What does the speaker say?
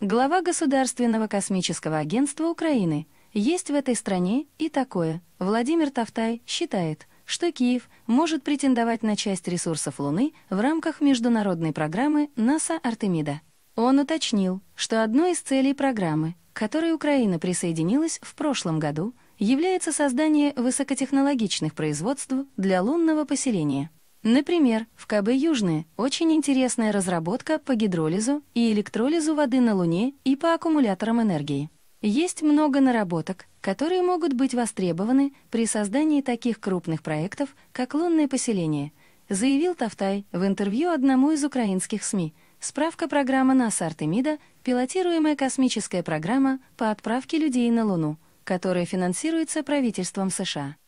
Глава Государственного космического агентства Украины. Есть в этой стране и такое. Владимир Тавтай считает, что Киев может претендовать на часть ресурсов Луны в рамках международной программы НАСА «Артемида». Он уточнил, что одной из целей программы, к которой Украина присоединилась в прошлом году, является создание высокотехнологичных производств для лунного поселения. Например, в КБ «Южные» очень интересная разработка по гидролизу и электролизу воды на Луне и по аккумуляторам энергии. Есть много наработок, которые могут быть востребованы при создании таких крупных проектов, как лунное поселение, – заявил Тафтай в интервью одному из украинских СМИ. Справка программа НАСА Артемида — пилотируемая космическая программа по отправке людей на Луну, которая финансируется правительством США.